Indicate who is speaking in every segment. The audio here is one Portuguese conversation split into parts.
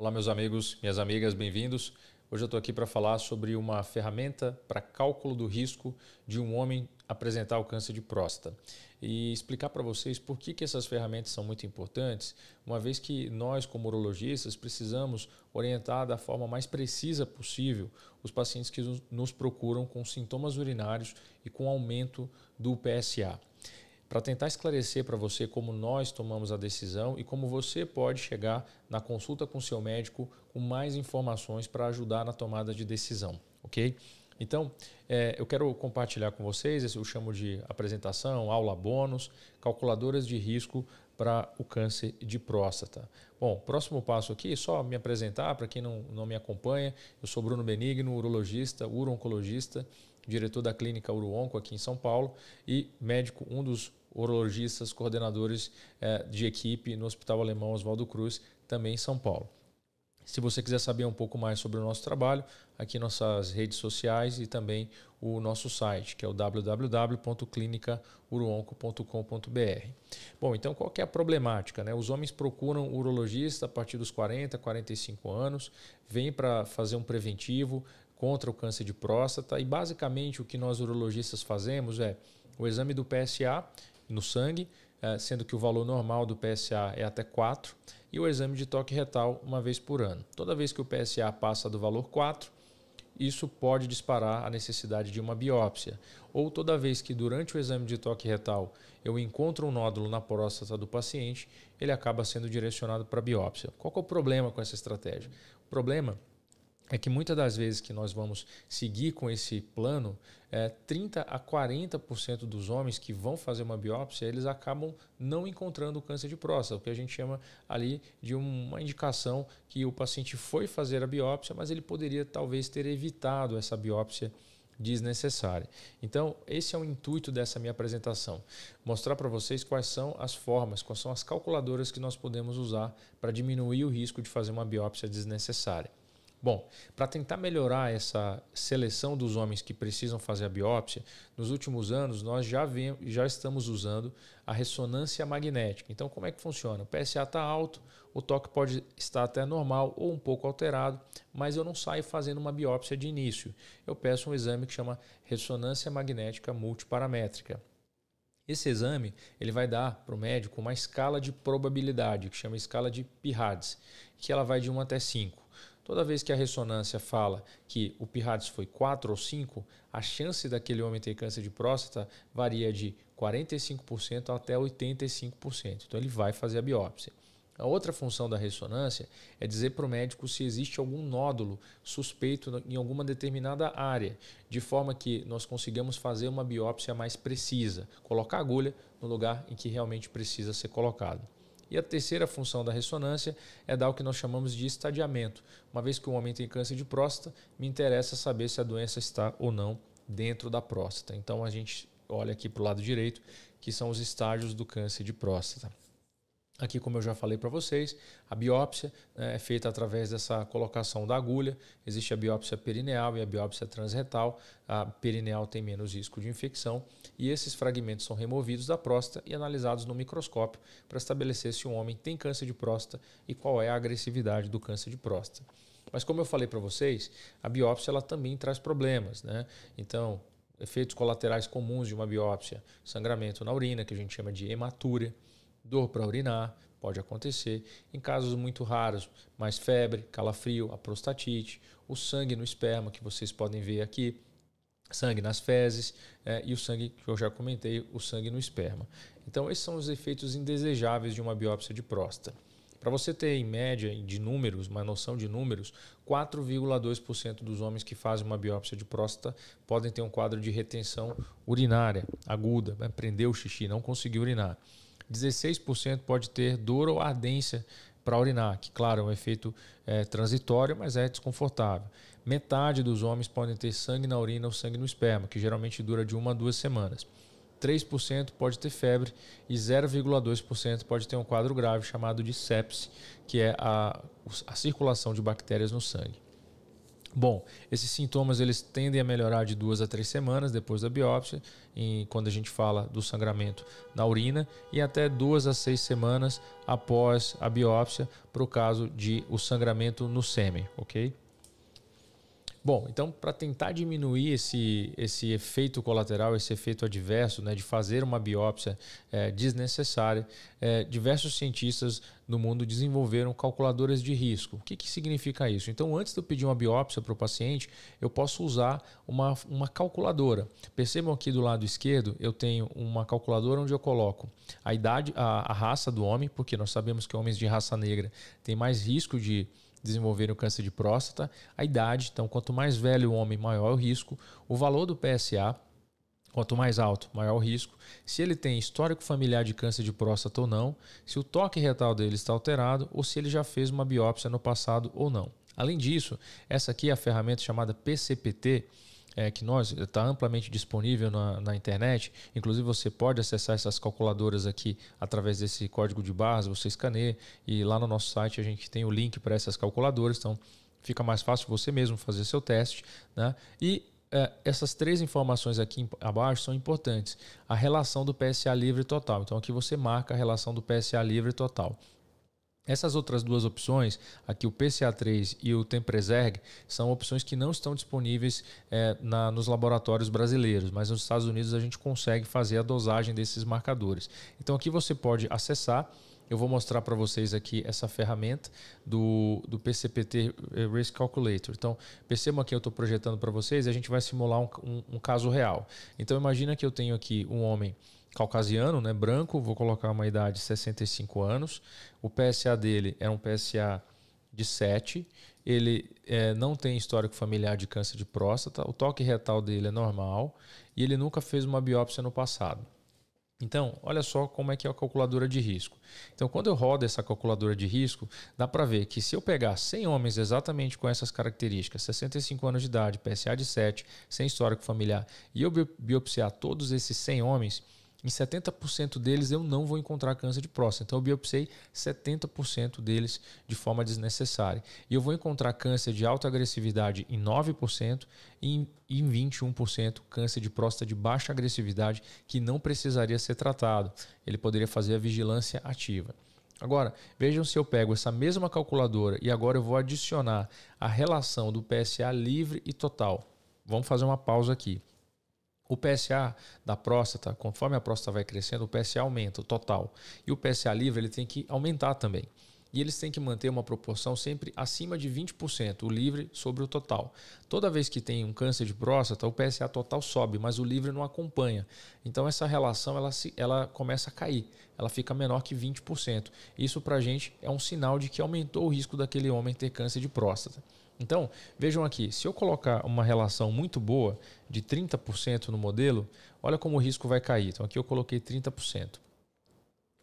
Speaker 1: Olá, meus amigos, minhas amigas, bem-vindos. Hoje eu estou aqui para falar sobre uma ferramenta para cálculo do risco de um homem apresentar o câncer de próstata e explicar para vocês por que, que essas ferramentas são muito importantes, uma vez que nós, como urologistas, precisamos orientar da forma mais precisa possível os pacientes que nos procuram com sintomas urinários e com aumento do PSA para tentar esclarecer para você como nós tomamos a decisão e como você pode chegar na consulta com seu médico com mais informações para ajudar na tomada de decisão, ok? Então, é, eu quero compartilhar com vocês, eu chamo de apresentação, aula bônus, calculadoras de risco para o câncer de próstata. Bom, próximo passo aqui, só me apresentar para quem não, não me acompanha. Eu sou Bruno Benigno, urologista, urooncologista, diretor da clínica Uroonco aqui em São Paulo e médico, um dos urologistas, coordenadores eh, de equipe no Hospital Alemão Oswaldo Cruz, também em São Paulo. Se você quiser saber um pouco mais sobre o nosso trabalho, aqui nossas redes sociais e também o nosso site, que é o www.clinicauronco.com.br. Bom, então qual é a problemática? Né? Os homens procuram urologista a partir dos 40, 45 anos, vêm para fazer um preventivo contra o câncer de próstata e basicamente o que nós urologistas fazemos é o exame do PSA no sangue, eh, sendo que o valor normal do PSA é até 4, e o exame de toque retal uma vez por ano. Toda vez que o PSA passa do valor 4, isso pode disparar a necessidade de uma biópsia. Ou toda vez que durante o exame de toque retal eu encontro um nódulo na próstata do paciente, ele acaba sendo direcionado para biópsia. Qual é o problema com essa estratégia? O problema é que muitas das vezes que nós vamos seguir com esse plano, é, 30 a 40% dos homens que vão fazer uma biópsia, eles acabam não encontrando câncer de próstata, o que a gente chama ali de uma indicação que o paciente foi fazer a biópsia, mas ele poderia talvez ter evitado essa biópsia desnecessária. Então, esse é o intuito dessa minha apresentação: mostrar para vocês quais são as formas, quais são as calculadoras que nós podemos usar para diminuir o risco de fazer uma biópsia desnecessária. Bom, para tentar melhorar essa seleção dos homens que precisam fazer a biópsia, nos últimos anos nós já, vem, já estamos usando a ressonância magnética. Então, como é que funciona? O PSA está alto, o toque pode estar até normal ou um pouco alterado, mas eu não saio fazendo uma biópsia de início. Eu peço um exame que chama ressonância magnética multiparamétrica. Esse exame ele vai dar para o médico uma escala de probabilidade, que chama escala de Pirads, que ela vai de 1 até 5. Toda vez que a ressonância fala que o PIRADS foi 4 ou 5, a chance daquele homem ter câncer de próstata varia de 45% até 85%. Então ele vai fazer a biópsia. A outra função da ressonância é dizer para o médico se existe algum nódulo suspeito em alguma determinada área, de forma que nós consigamos fazer uma biópsia mais precisa, colocar a agulha no lugar em que realmente precisa ser colocado. E a terceira função da ressonância é dar o que nós chamamos de estadiamento. Uma vez que o homem tem câncer de próstata, me interessa saber se a doença está ou não dentro da próstata. Então a gente olha aqui para o lado direito, que são os estágios do câncer de próstata. Aqui, como eu já falei para vocês, a biópsia né, é feita através dessa colocação da agulha. Existe a biópsia perineal e a biópsia transretal. A perineal tem menos risco de infecção. E esses fragmentos são removidos da próstata e analisados no microscópio para estabelecer se um homem tem câncer de próstata e qual é a agressividade do câncer de próstata. Mas como eu falei para vocês, a biópsia ela também traz problemas, né? Então, efeitos colaterais comuns de uma biópsia, sangramento na urina, que a gente chama de hematúria, dor para urinar, pode acontecer. Em casos muito raros, mais febre, calafrio, a prostatite, o sangue no esperma, que vocês podem ver aqui, sangue nas fezes é, e o sangue, que eu já comentei, o sangue no esperma. Então, esses são os efeitos indesejáveis de uma biópsia de próstata. Para você ter em média de números, uma noção de números, 4,2% dos homens que fazem uma biópsia de próstata podem ter um quadro de retenção urinária aguda, né? prender o xixi, não conseguir urinar. 16% pode ter dor ou ardência para urinar, que, claro, é um efeito é, transitório, mas é desconfortável. Metade dos homens podem ter sangue na urina ou sangue no esperma, que geralmente dura de uma a duas semanas. 3% pode ter febre e 0,2% pode ter um quadro grave chamado de sepse, que é a, a circulação de bactérias no sangue. Bom, esses sintomas eles tendem a melhorar de duas a três semanas depois da biópsia, em, quando a gente fala do sangramento na urina, e até duas a seis semanas após a biópsia, para o caso de o sangramento no sêmen, ok? Bom, então para tentar diminuir esse, esse efeito colateral, esse efeito adverso né, de fazer uma biópsia é, desnecessária, é, diversos cientistas no mundo desenvolveram calculadoras de risco. O que, que significa isso? Então, antes de eu pedir uma biópsia para o paciente, eu posso usar uma, uma calculadora. Percebam aqui do lado esquerdo, eu tenho uma calculadora onde eu coloco a idade, a, a raça do homem, porque nós sabemos que homens de raça negra têm mais risco de desenvolverem o câncer de próstata. A idade, então, quanto mais velho o homem, maior o risco. O valor do PSA, Quanto mais alto, maior o risco. Se ele tem histórico familiar de câncer de próstata ou não, se o toque retal dele está alterado ou se ele já fez uma biópsia no passado ou não. Além disso, essa aqui é a ferramenta chamada PCPT, é, que nós está amplamente disponível na, na, internet. Inclusive, você pode acessar essas calculadoras aqui através desse código de barras, você escaneia e lá no nosso site a gente tem o link para essas calculadoras. Então, fica mais fácil você mesmo fazer seu teste. Né? E é, essas três informações aqui abaixo são importantes. A relação do PSA livre total. Então, aqui você marca a relação do PSA livre total. Essas outras duas opções, aqui o PCA3 e o Tempreserg, são opções que não estão disponíveis é, na, nos laboratórios brasileiros, mas nos Estados Unidos a gente consegue fazer a dosagem desses marcadores. Então aqui você pode acessar eu vou mostrar para vocês aqui essa ferramenta do, do PCPT eh, Risk Calculator. Então, percebam aqui, eu estou projetando para vocês, e a gente vai simular um, um, um caso real. Então, imagina que eu tenho aqui um homem caucasiano, né, branco, vou colocar uma idade de 65 anos, o PSA dele é um PSA de 7, ele é, não tem histórico familiar de câncer de próstata, o toque retal dele é normal e ele nunca fez uma biópsia no passado. Então, olha só como é que é a calculadora de risco. Então, quando eu rodo essa calculadora de risco, dá para ver que se eu pegar 100 homens exatamente com essas características, 65 anos de idade, PSA de 7, sem histórico familiar, e eu biopsiar todos esses 100 homens, em 70% deles eu não vou encontrar câncer de próstata. Então eu biopsiei 70% deles de forma desnecessária. E eu vou encontrar câncer de alta agressividade em 9% e em, em 21% câncer de próstata de baixa agressividade que não precisaria ser tratado. Ele poderia fazer a vigilância ativa. Agora, vejam se eu pego essa mesma calculadora e agora eu vou adicionar a relação do PSA livre e total. Vamos fazer uma pausa aqui. O PSA da próstata, conforme a próstata vai crescendo, o PSA aumenta, o total. E o PSA livre ele tem que aumentar também. E eles têm que manter uma proporção sempre acima de 20%, o livre sobre o total. Toda vez que tem um câncer de próstata, o PSA total sobe, mas o livre não acompanha. Então essa relação ela, se, ela começa a cair, ela fica menor que 20%. Isso para a gente é um sinal de que aumentou o risco daquele homem ter câncer de próstata. Então, vejam aqui, se eu colocar uma relação muito boa de 30% no modelo, olha como o risco vai cair. Então, aqui eu coloquei 30%.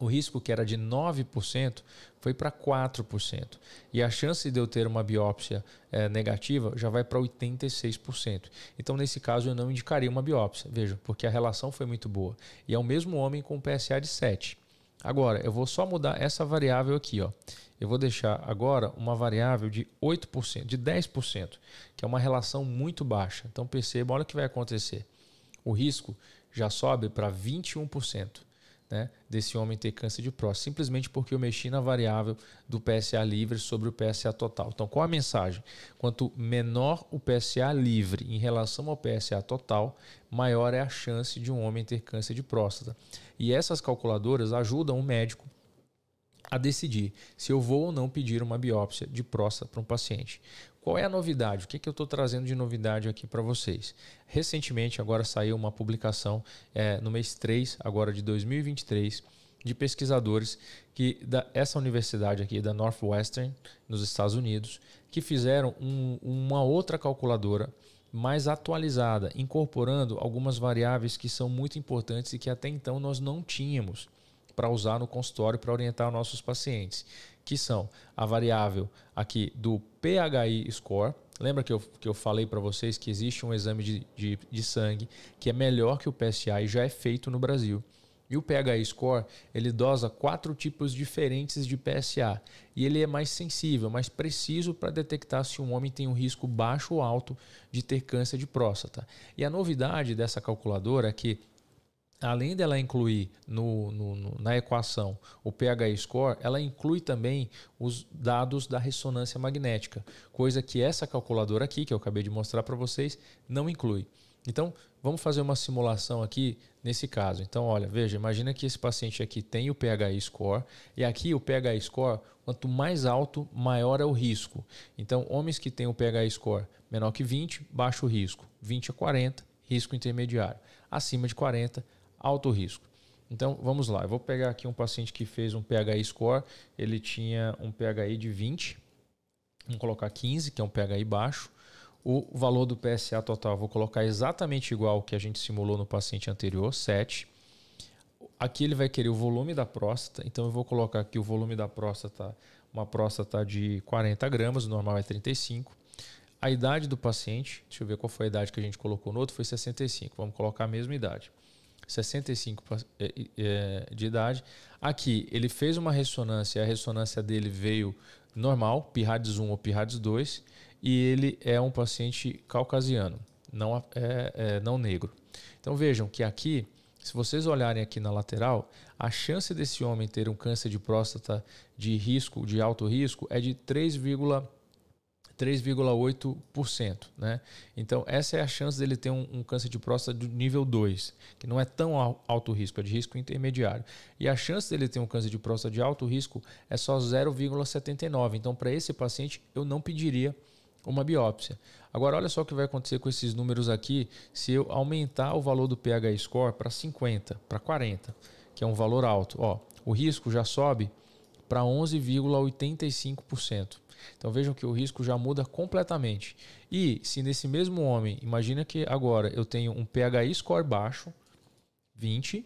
Speaker 1: O risco que era de 9% foi para 4%. E a chance de eu ter uma biópsia é, negativa já vai para 86%. Então, nesse caso, eu não indicaria uma biópsia, veja, porque a relação foi muito boa. E é o mesmo homem com PSA de 7. Agora, eu vou só mudar essa variável aqui, ó eu vou deixar agora uma variável de 8%, de 10%, que é uma relação muito baixa. Então perceba, olha o que vai acontecer. O risco já sobe para 21%. Né, desse homem ter câncer de próstata, simplesmente porque eu mexi na variável do PSA livre sobre o PSA total. Então, qual a mensagem? Quanto menor o PSA livre em relação ao PSA total, maior é a chance de um homem ter câncer de próstata. E essas calculadoras ajudam o médico a decidir se eu vou ou não pedir uma biópsia de próstata para um paciente. Qual é a novidade? O que, é que eu estou trazendo de novidade aqui para vocês? Recentemente, agora saiu uma publicação é, no mês 3, agora de 2023, de pesquisadores que da, essa universidade aqui da Northwestern, nos Estados Unidos, que fizeram um, uma outra calculadora mais atualizada, incorporando algumas variáveis que são muito importantes e que até então nós não tínhamos para usar no consultório para orientar nossos pacientes, que são a variável aqui do PHI score. Lembra que eu, que eu falei para vocês que existe um exame de, de, de sangue que é melhor que o PSA e já é feito no Brasil. E o PHI score, ele dosa quatro tipos diferentes de PSA, e ele é mais sensível, mais preciso para detectar se um homem tem um risco baixo ou alto de ter câncer de próstata. E a novidade dessa calculadora é que além dela incluir no, no, no, na equação o pH score, ela inclui também os dados da ressonância magnética, coisa que essa calculadora aqui, que eu acabei de mostrar para vocês, não inclui. Então, vamos fazer uma simulação aqui nesse caso. Então, olha, veja, imagina que esse paciente aqui tem o pH score e aqui o pH score, quanto mais alto, maior é o risco. Então, homens que têm o pH score menor que 20, baixo risco, 20 a 40, risco intermediário. Acima de 40, alto risco. Então, vamos lá. Eu vou pegar aqui um paciente que fez um PHI score, ele tinha um PHI de 20. Vamos colocar 15, que é um PHI baixo. O valor do PSA total vou colocar exatamente igual ao que a gente simulou no paciente anterior, 7. Aqui ele vai querer o volume da próstata, então eu vou colocar aqui o volume da próstata, uma próstata de 40 gramas, o normal é 35. A idade do paciente, deixa eu ver qual foi a idade que a gente colocou no outro, foi 65. Vamos colocar a mesma idade. 65 é, é, de idade. Aqui, ele fez uma ressonância, a ressonância dele veio normal, PIRADS 1 ou PIRADS 2, e ele é um paciente caucasiano, não, é, é, não negro. Então vejam que aqui, se vocês olharem aqui na lateral, a chance desse homem ter um câncer de próstata de risco, de alto risco, é de 3,5%. 3,8%. Né? Então, essa é a chance dele ter um, um, câncer de próstata do nível 2, que não é tão alto risco, é de risco intermediário. E a chance dele ter um câncer de próstata de alto risco é só 0,79. Então, para esse paciente, eu não pediria uma biópsia. Agora, olha só o que vai acontecer com esses números aqui se eu aumentar o valor do pH score para 50, para 40, que é um valor alto. Ó, o risco já sobe para 11,85%. Então vejam que o risco já muda completamente. E se nesse mesmo homem, imagina que agora eu tenho um PHI score baixo, 20,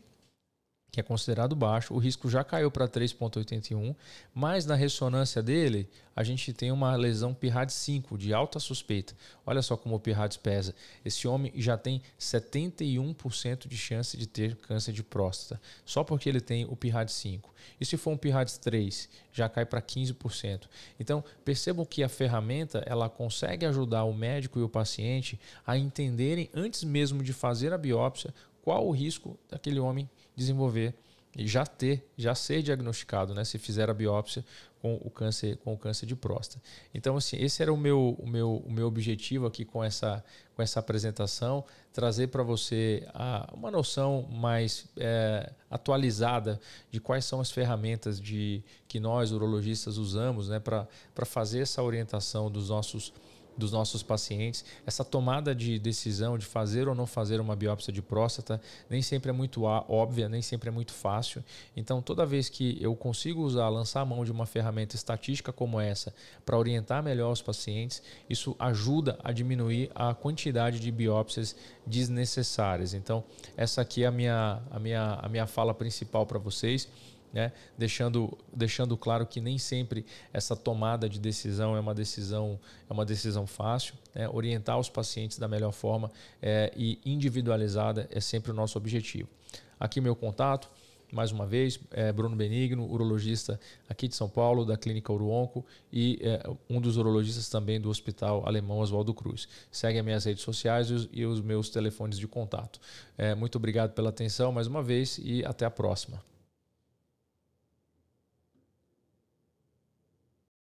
Speaker 1: que é considerado baixo, o risco já caiu para 3,81, mas na ressonância dele a gente tem uma lesão PIRAD 5 de alta suspeita. Olha só como o PIRAD pesa. Esse homem já tem 71% de chance de ter câncer de próstata, só porque ele tem o PIRAD 5. E se for um PIRAD 3, já cai para 15%. Então, percebam que a ferramenta ela consegue ajudar o médico e o paciente a entenderem antes mesmo de fazer a biópsia qual o risco daquele homem desenvolver e já ter, já ser diagnosticado, né, se fizer a biópsia com o câncer, com o câncer de próstata. Então assim, esse era o meu, o meu, o meu objetivo aqui com essa, com essa apresentação, trazer para você a, uma noção mais é, atualizada de quais são as ferramentas de que nós urologistas usamos, né, para fazer essa orientação dos nossos dos nossos pacientes. Essa tomada de decisão de fazer ou não fazer uma biópsia de próstata nem sempre é muito óbvia, nem sempre é muito fácil. Então, toda vez que eu consigo usar, lançar a mão de uma ferramenta estatística como essa para orientar melhor os pacientes, isso ajuda a diminuir a quantidade de biópsias desnecessárias. Então, essa aqui é a minha, a minha, a minha fala principal para vocês. Né? Deixando, deixando claro que nem sempre essa tomada de decisão é uma decisão é uma decisão fácil. Né? Orientar os pacientes da melhor forma é, e individualizada é sempre o nosso objetivo. Aqui meu contato, mais uma vez, é Bruno Benigno, urologista aqui de São Paulo, da Clínica Uruonco e é, um dos urologistas também do Hospital Alemão Oswaldo Cruz. Segue as minhas redes sociais e os, e os meus telefones de contato. É, muito obrigado pela atenção mais uma vez e até a próxima.